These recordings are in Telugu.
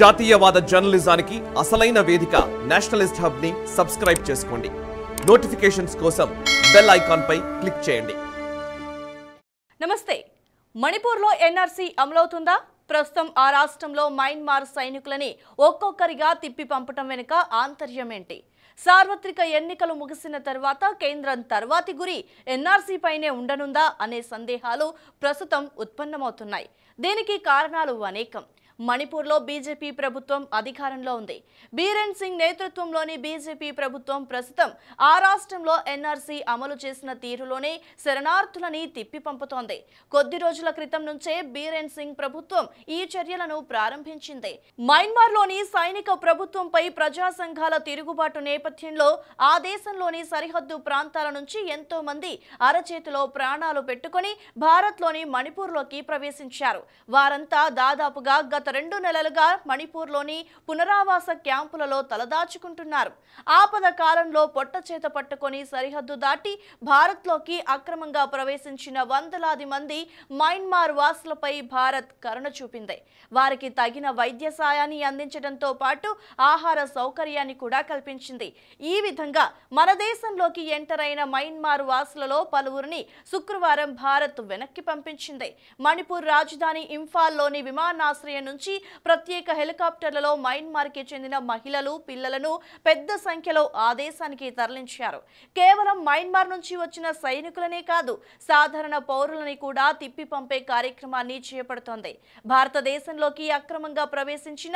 జాతీయవాద జర్నలిజానికి అసలైన వేదిక నేషనలిస్ట్ హబ్ ని సబ్స్క్రైబ్ చేసుకోండి నోటిఫికేషన్స్ కోసం బెల్ ఐకాన్ పై క్లిక్ చేయండి నమస్తే మణిపూర్లో ఎన్ఆర్సీ అమలవుతుందా ప్రస్తుతం ఆ రాష్ట్రంలో మైన్మార్ సైనికులని ఒక్కొక్కరిగా తిప్పి పంపటం వెనుక ఆంతర్యమేంటి సార్వత్రిక ఎన్నికలు ముగిసిన తర్వాత కేంద్రం తర్వాతి గురి ఎన్ఆర్సీ పైనే ఉండనుందా అనే సందేహాలు ప్రస్తుతం ఉత్పన్నమవుతున్నాయి దీనికి కారణాలు అనేకం మణిపూర్లో బీజేపీ ప్రభుత్వం అధికారంలో ఉంది బీరేన్ సింగ్ నేతృత్వంలోని బీజేపీ ప్రభుత్వం ప్రస్తుతం ఆ రాష్ట్రంలో ఎన్ఆర్సీ అమలు చేసిన తీరులోనే శరణార్థులని తిప్పి పంపుతోంది కొద్ది రోజుల క్రితం నుంచే బీరేన్ సింగ్ ప్రభుత్వం ఈ చర్యలను ప్రారంభించింది మయన్మార్లోని సైనిక ప్రభుత్వంపై ప్రజా సంఘాల తిరుగుబాటు నేపథ్యంలో ఆ దేశంలోని సరిహద్దు ప్రాంతాల నుంచి ఎంతో మంది అరచేతిలో ప్రాణాలు పెట్టుకుని భారత్లోని మణిపూర్లోకి ప్రవేశించారు వారంతా దాదాపుగా గత గత రెండు నెలలుగా మణిపూర్లోని పునరావాస క్యాంపులలో తలదాచుకుంటున్నారు ఆపద కాలంలో పొట్ట చేత పట్టుకొని సరిహద్దు దాటి భారత్లోకి అక్రమంగా ప్రవేశించిన వందలాది మంది మైన్మార్ వాసులపై భారత్ కరుణ చూపింది వారికి తగిన వైద్య సాయాన్ని అందించడంతో పాటు ఆహార సౌకర్యాన్ని కూడా కల్పించింది ఈ విధంగా మన దేశంలోకి ఎంటర్ అయిన మైన్మార్ వాసులలో పలువురిని శుక్రవారం భారత్ వెనక్కి పంపించింది మణిపూర్ రాజధాని ఇంఫాల్లోని విమానాశ్రయం నుంచి ప్రత్యేక హెలికాప్టర్లలో మయన్మార్కి చెందిన మహిళలు పిల్లలను పెద్ద సంఖ్యలో ఆదేశానికి తరలించారు కేవలం మయన్మార్ నుంచి వచ్చిన సైనికులనే కాదు సాధారణ పౌరులని కూడా తిప్పి పంపే కార్యక్రమాన్ని చేపడుతోంది భారతదేశంలోకి అక్రమంగా ప్రవేశించిన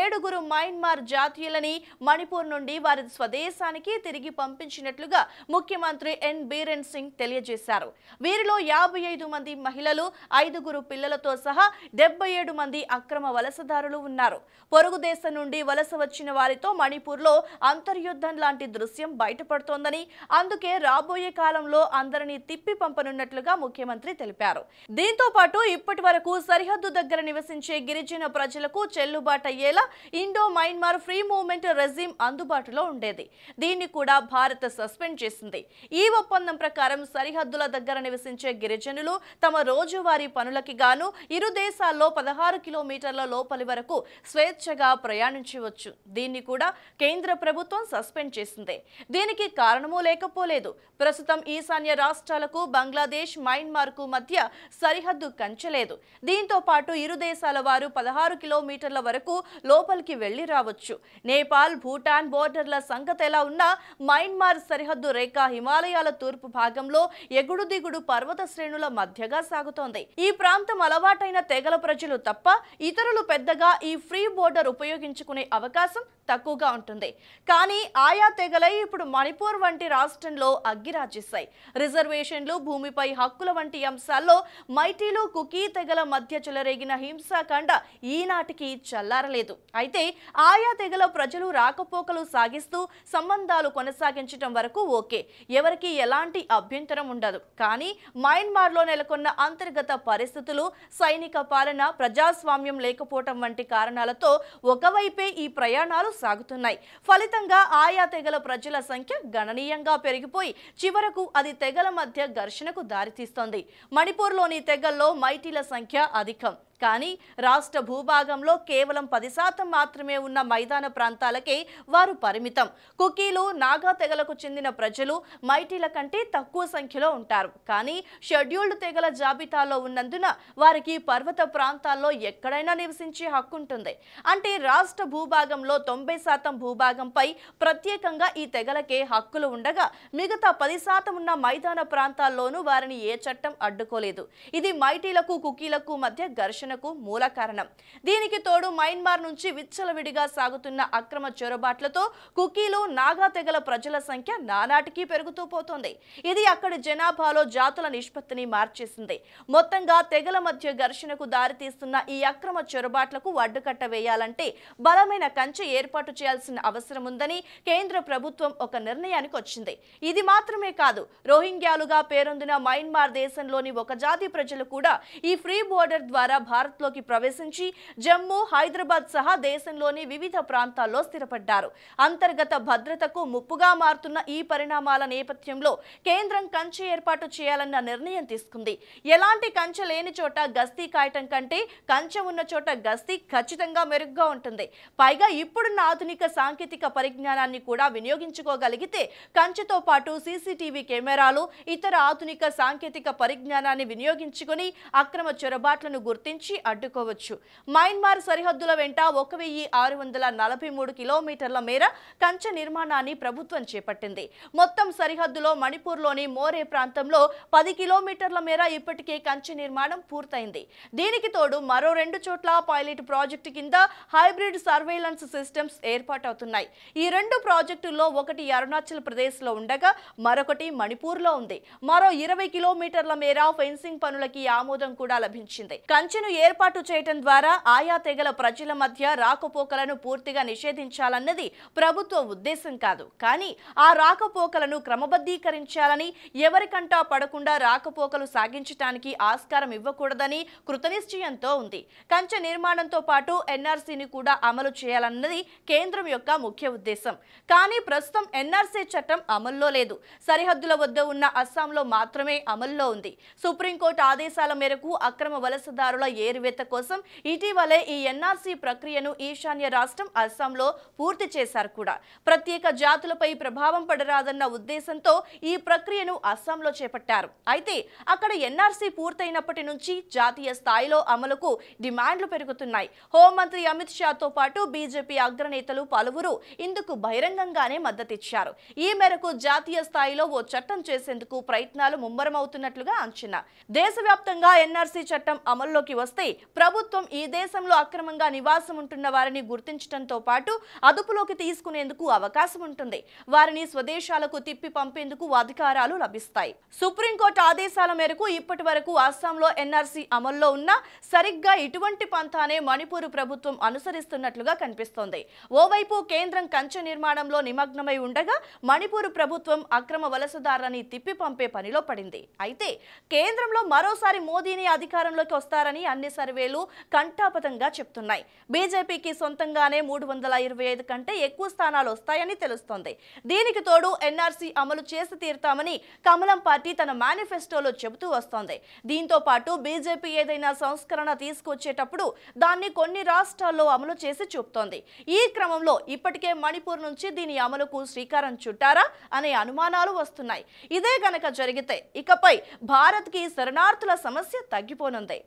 ఏడుగురు మయన్మార్ జాతీయులని మణిపూర్ నుండి వారి స్వదేశానికి తిరిగి పంపించినట్లుగా ముఖ్యమంత్రి ఎన్ బీరెన్ సింగ్ తెలియజేశారు వీరిలో యాభై మంది మహిళలు ఐదుగురు పిల్లలతో సహా డెబ్బై మంది అక్రమ అక్రమ వలసదారులు ఉన్నారు పొరుగు దేశం నుండి వలస వచ్చిన వారితో మణిపూర్లో అంతర్యుద్ధం లాంటి దృశ్యం బయటపడుతోందని అందుకే రాబోయే కాలంలో అందరినీ తిప్పి పంపనున్నట్లుగా ముఖ్యమంత్రి తెలిపారు దీంతో పాటు ఇప్పటి వరకు సరిహద్దు దగ్గర నివసించే గిరిజన ప్రజలకు చెల్లుబాటు అయ్యేలా Indo Myanmar free movement regime అందుబాటులో ఉండేది దీన్ని కూడా భారత్ సస్పెండ్ చేసింది ఈ ఒప్పందం ప్రకారం సరిహద్దుల దగ్గర నివసించే గిరిజనులు తమ రోజువారీ పనులకి గాను ఇరు దేశాల్లో పదహారు కిలోమీటర్ కిలోమీటర్ల లోపలి వరకు స్వేచ్ఛగా ప్రయాణించవచ్చు దీన్ని కూడా కేంద్ర ప్రభుత్వం సస్పెండ్ చేసింది దీనికి కారణమూ లేకపోలేదు ప్రస్తుతం ఈశాన్య రాష్ట్రాలకు బంగ్లాదేశ్ మయన్మార్కు మధ్య సరిహద్దు కంచలేదు దీంతో పాటు ఇరు దేశాల వారు పదహారు కిలోమీటర్ల వరకు లోపలికి వెళ్లి రావచ్చు నేపాల్ భూటాన్ బోర్డర్ల సంగతి ఎలా ఉన్నా మయన్మార్ సరిహద్దు రేఖ హిమాలయాల తూర్పు భాగంలో ఎగుడు దిగుడు పర్వత శ్రేణుల మధ్యగా సాగుతోంది ఈ ప్రాంతం అలవాటైన తెగల ప్రజలు తప్ప ఇతర ఇతరులు పెద్దగా ఈ ఫ్రీ బోర్డర్ ఉపయోగించుకునే అవకాశం తక్కువగా ఉంటుంది కానీ ఆయా తెగలై ఇప్పుడు మణిపూర్ వంటి రాష్ట్రంలో అగ్గిరాజిస్తాయి రిజర్వేషన్లు భూమిపై హక్కుల వంటి అంశాల్లో మైటీలు కుకీ తెగల మధ్య చెలరేగిన హింసాకాండ ఈనాటికి చల్లారలేదు అయితే ఆయా తెగల ప్రజలు రాకపోకలు సాగిస్తూ సంబంధాలు కొనసాగించడం వరకు ఓకే ఎవరికి ఎలాంటి అభ్యంతరం ఉండదు కానీ మయన్మార్లో నెలకొన్న అంతర్గత పరిస్థితులు సైనిక పాలన ప్రజాస్వామ్యం లేక లేకపోవటం వంటి కారణాలతో ఒకవైపే ఈ ప్రయాణాలు సాగుతున్నాయి ఫలితంగా ఆయా తెగల ప్రజల సంఖ్య గణనీయంగా పెరిగిపోయి చివరకు అది తెగల మధ్య ఘర్షణకు దారితీస్తోంది మణిపూర్లోని తెగల్లో మైటీల సంఖ్య అధికం కానీ రాష్ట్ర భూభాగంలో కేవలం పది శాతం మాత్రమే ఉన్న మైదాన ప్రాంతాలకే వారు పరిమితం కుకీలు నాగా తెగలకు చెందిన ప్రజలు మైటీల కంటే తక్కువ సంఖ్యలో ఉంటారు కానీ షెడ్యూల్డ్ తెగల జాబితాలో ఉన్నందున వారికి పర్వత ప్రాంతాల్లో ఎక్కడైనా నివసించే హక్కు ఉంటుంది అంటే రాష్ట్ర భూభాగంలో తొంభై శాతం భూభాగంపై ప్రత్యేకంగా ఈ తెగలకే హక్కులు ఉండగా మిగతా పది శాతం ఉన్న మైదాన ప్రాంతాల్లోనూ వారిని ఏ చట్టం అడ్డుకోలేదు ఇది మైటీలకు కుకీలకు మధ్య ఘర్షణ ఆందోళనకు మూల కారణం దీనికి తోడు మయన్మార్ నుంచి విచ్చలవిడిగా సాగుతున్న అక్రమ చొరబాట్లతో కుకీలు నాగా తెగల ప్రజల సంఖ్య నానాటికీ పెరుగుతూ పోతోంది ఇది అక్కడి జనాభాలో జాతుల నిష్పత్తిని మార్చేసింది మొత్తంగా తెగల మధ్య ఘర్షణకు దారితీస్తున్న ఈ అక్రమ చొరబాట్లకు అడ్డుకట్ట వేయాలంటే బలమైన కంచె ఏర్పాటు చేయాల్సిన అవసరం ఉందని కేంద్ర ప్రభుత్వం ఒక నిర్ణయానికి వచ్చింది ఇది మాత్రమే కాదు రోహింగ్యాలుగా పేరొందిన మయన్మార్ దేశంలోని ఒక జాతి ప్రజలు కూడా ఈ ఫ్రీ బోర్డర్ ద్వారా భారత్లోకి ప్రవేశించి జమ్మూ హైదరాబాద్ సహా దేశంలోని వివిధ ప్రాంతాల్లో స్థిరపడ్డారు అంతర్గత భద్రతకు ముప్పుగా మారుతున్న ఈ పరిణామాల నేపథ్యంలో కేంద్రం కంచె ఏర్పాటు చేయాలన్న నిర్ణయం తీసుకుంది ఎలాంటి కంచె లేని చోట గస్తీ కాయటం కంటే కంచె ఉన్న చోట గస్తీ ఖచ్చితంగా మెరుగ్గా ఉంటుంది పైగా ఇప్పుడున్న ఆధునిక సాంకేతిక పరిజ్ఞానాన్ని కూడా వినియోగించుకోగలిగితే కంచెతో పాటు సీసీటీవీ కెమెరాలు ఇతర ఆధునిక సాంకేతిక పరిజ్ఞానాన్ని వినియోగించుకుని అక్రమ చొరబాట్లను గుర్తించి నుంచి అడ్డుకోవచ్చు మయన్మార్ సరిహద్దుల వెంట ఒక వెయ్యి ఆరు వందల నలభై మూడు కిలోమీటర్ల మేర కంచె నిర్మాణాన్ని ప్రభుత్వం చేపట్టింది మొత్తం సరిహద్దులో మణిపూర్లోని మోరే ప్రాంతంలో పది కిలోమీటర్ల మేర ఇప్పటికే కంచె నిర్మాణం పూర్తయింది దీనికి తోడు మరో రెండు చోట్ల పైలట్ ప్రాజెక్టు కింద హైబ్రిడ్ సర్వేలెన్స్ సిస్టమ్స్ ఏర్పాటవుతున్నాయి ఈ రెండు ప్రాజెక్టుల్లో ఒకటి అరుణాచల్ ప్రదేశ్లో ఉండగా మరొకటి మణిపూర్లో ఉంది మరో ఇరవై కిలోమీటర్ల మేర ఫెన్సింగ్ పనులకి ఆమోదం కూడా లభించింది కంచెను ఏర్పాటు చేయటం ద్వారా ఆయా తెగల ప్రజల మధ్య రాకపోకలను పూర్తిగా నిషేధించాలన్నది ప్రభుత్వ ఉద్దేశం కాదు కానీ ఆ రాకపోకలను క్రమబద్ధీకరించాలని ఎవరికంటా పడకుండా రాకపోకలు సాగించటానికి ఆస్కారం ఇవ్వకూడదని కృతనిశ్చయంతో ఉంది కంచె నిర్మాణంతో పాటు ఎన్ఆర్సీని కూడా అమలు చేయాలన్నది కేంద్రం యొక్క ముఖ్య ఉద్దేశం కానీ ప్రస్తుతం ఎన్ఆర్సీ చట్టం అమల్లో లేదు సరిహద్దుల వద్ద ఉన్న అస్సాంలో మాత్రమే అమల్లో ఉంది సుప్రీంకోర్టు ఆదేశాల మేరకు అక్రమ వలసదారుల ఏరువేత కోసం ఇటీవలే ఈ ఎన్ఆర్సీ ప్రక్రియను ఈశాన్య రాష్ట్రం అస్సాంలో పూర్తి చేశారు కూడా ప్రత్యేక జాతులపై ప్రభావం పడరాదన్న ఉద్దేశంతో ఈ ప్రక్రియను అస్సాంలో చేపట్టారు అయితే అక్కడ ఎన్ఆర్సీ పూర్తయినప్పటి నుంచి జాతీయ స్థాయిలో అమలుకు డిమాండ్లు పెరుగుతున్నాయి హోంమంత్రి అమిత్ షాతో పాటు బీజేపీ అగ్రనేతలు పలువురు ఇందుకు బహిరంగంగానే మద్దతిచ్చారు ఈ మేరకు జాతీయ స్థాయిలో ఓ చట్టం చేసేందుకు ప్రయత్నాలు ముమ్మరమవుతున్నట్లుగా అంచనా దేశవ్యాప్తంగా ఎన్ఆర్సీ చట్టం అమల్లోకి వస్తే వస్తే ప్రభుత్వం ఈ దేశంలో అక్రమంగా నివాసం ఉంటున్న వారిని గుర్తించడంతో పాటు అదుపులోకి తీసుకునేందుకు అవకాశం ఉంటుంది వారిని స్వదేశాలకు తిప్పి పంపేందుకు అధికారాలు లభిస్తాయి సుప్రీంకోర్టు ఆదేశాల మేరకు ఇప్పటి వరకు అస్సాంలో ఎన్ఆర్సీ అమల్లో ఉన్న సరిగ్గా ఇటువంటి పంథానే మణిపూర్ ప్రభుత్వం అనుసరిస్తున్నట్లుగా కనిపిస్తోంది ఓవైపు కేంద్రం కంచె నిర్మాణంలో నిమగ్నమై ఉండగా మణిపూర్ ప్రభుత్వం అక్రమ వలసదారులని తిప్పి పంపే పనిలో పడింది అయితే కేంద్రంలో మరోసారి మోదీని అధికారంలోకి వస్తారని అన్న అన్ని సర్వేలు కంఠాపతంగా చెప్తున్నాయి బీజేపీకి సొంతంగానే మూడు వందల ఇరవై ఐదు కంటే ఎక్కువ స్థానాలు వస్తాయని తెలుస్తోంది దీనికి తోడు ఎన్ఆర్సీ అమలు చేసి తీరుతామని కమలం పార్టీ తన మేనిఫెస్టోలో చెబుతూ వస్తోంది దీంతో పాటు బీజేపీ ఏదైనా సంస్కరణ తీసుకొచ్చేటప్పుడు దాన్ని కొన్ని రాష్ట్రాల్లో అమలు చేసి చూపుతోంది ఈ క్రమంలో ఇప్పటికే మణిపూర్ నుంచి దీని అమలుకు శ్రీకారం చుట్టారా అనే అనుమానాలు వస్తున్నాయి ఇదే గనక జరిగితే ఇకపై భారత్కి శరణార్థుల సమస్య తగ్గిపోనుంది